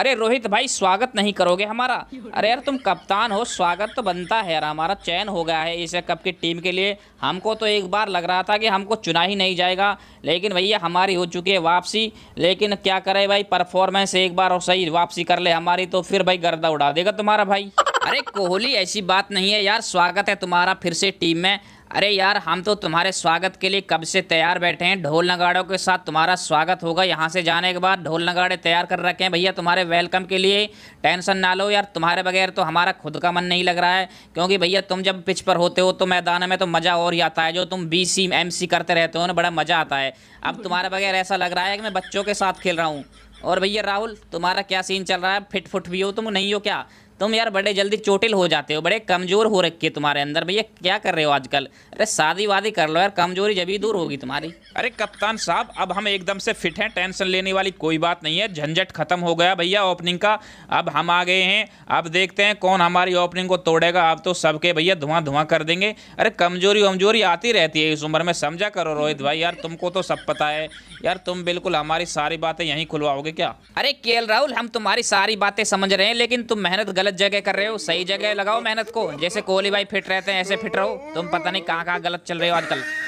अरे रोहित भाई स्वागत नहीं करोगे हमारा अरे यार तुम कप्तान हो स्वागत तो बनता है यार हमारा चयन हो गया है एशिया कप की टीम के लिए हमको तो एक बार लग रहा था कि हमको चुना ही नहीं जाएगा लेकिन भैया हमारी हो चुकी है वापसी लेकिन क्या करें भाई परफॉर्मेंस एक बार और सही वापसी कर ले हमारी तो फिर भाई गर्दा उड़ा देगा तुम्हारा भाई अरे कोहली ऐसी बात नहीं है यार स्वागत है तुम्हारा फिर से टीम में अरे यार हम तो तुम्हारे स्वागत के लिए कब से तैयार बैठे हैं ढोल नगाड़ों के साथ तुम्हारा स्वागत होगा यहाँ से जाने के बाद ढोल नगाड़े तैयार कर रखे हैं भैया तुम्हारे वेलकम के लिए टेंशन ना लो यार तुम्हारे बगैर तो हमारा खुद का मन नहीं लग रहा है क्योंकि भैया तुम जब पिच पर होते हो तो मैदान में तो मज़ा और ही आता है जो तुम बी सी एम सी करते रहते हो ना बड़ा मज़ा आता है अब तुम्हारे बगैर ऐसा लग रहा है कि मैं बच्चों के साथ खेल रहा हूँ और भैया राहुल तुम्हारा क्या सीन चल रहा है फिट फुट भी हो तुम नहीं हो क्या तुम यार बड़े जल्दी चोटिल हो जाते हो बड़े कमज़ोर हो रखी है तुम्हारे अंदर भैया क्या कर रहे हो आजकल अरे शादी वादी कर लो यार कमजोरी जब ही दूर होगी तुम्हारी अरे कप्तान साहब अब हम एकदम से फिट हैं टेंशन लेने वाली कोई बात नहीं है झंझट खत्म हो गया भैया ओपनिंग का अब हम आ गए हैं अब देखते हैं कौन हमारी ओपनिंग को तोड़ेगा अब तो सबके भैया धुआं धुआं कर देंगे अरे कमजोरी वमजोरी आती रहती है इस उम्र में समझा करो रोहित भाई यार तुमको तो सब पता है यार तुम बिल्कुल हमारी सारी बातें यहीं खुलवाओगे क्या अरे के राहुल हम तुम्हारी सारी बातें समझ रहे हैं लेकिन तुम मेहनत गलत जगह कर रहे हो सही जगह लगाओ मेहनत को जैसे कोहली भाई फिट रहते हैं ऐसे फिट रहो तुम पता नहीं कहाँ कहाँ गलत चल रहे हो आजकल